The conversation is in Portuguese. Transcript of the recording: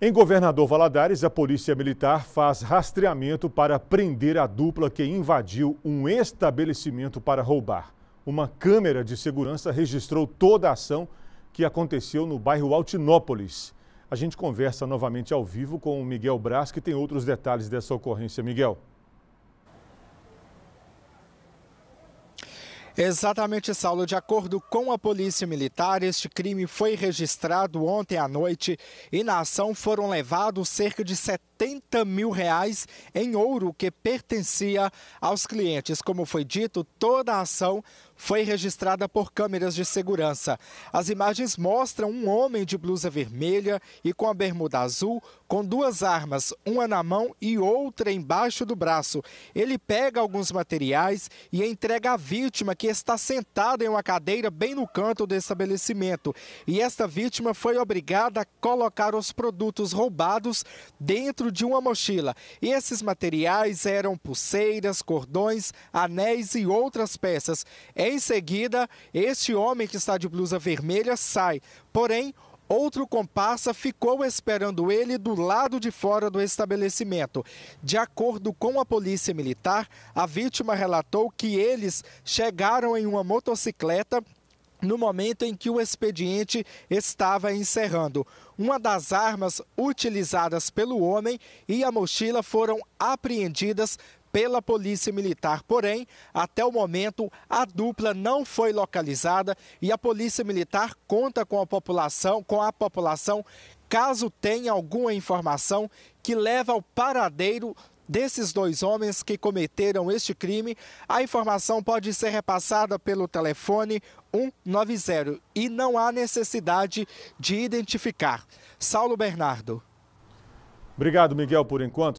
Em Governador Valadares, a Polícia Militar faz rastreamento para prender a dupla que invadiu um estabelecimento para roubar. Uma câmera de segurança registrou toda a ação que aconteceu no bairro Altinópolis. A gente conversa novamente ao vivo com o Miguel Brás, que tem outros detalhes dessa ocorrência. Miguel. Exatamente, Saulo. De acordo com a Polícia Militar, este crime foi registrado ontem à noite e na ação foram levados cerca de 70 70 mil reais em ouro que pertencia aos clientes. Como foi dito, toda a ação foi registrada por câmeras de segurança. As imagens mostram um homem de blusa vermelha e com a bermuda azul, com duas armas, uma na mão e outra embaixo do braço. Ele pega alguns materiais e entrega à vítima que está sentada em uma cadeira bem no canto do estabelecimento. E esta vítima foi obrigada a colocar os produtos roubados dentro de uma mochila. E esses materiais eram pulseiras, cordões, anéis e outras peças. Em seguida, este homem que está de blusa vermelha sai. Porém, Outro comparsa ficou esperando ele do lado de fora do estabelecimento. De acordo com a polícia militar, a vítima relatou que eles chegaram em uma motocicleta no momento em que o expediente estava encerrando. Uma das armas utilizadas pelo homem e a mochila foram apreendidas pela Polícia Militar. Porém, até o momento, a dupla não foi localizada e a Polícia Militar conta com a população, com a população, caso tenha alguma informação que leva ao paradeiro desses dois homens que cometeram este crime, a informação pode ser repassada pelo telefone 190 e não há necessidade de identificar. Saulo Bernardo. Obrigado, Miguel, por enquanto.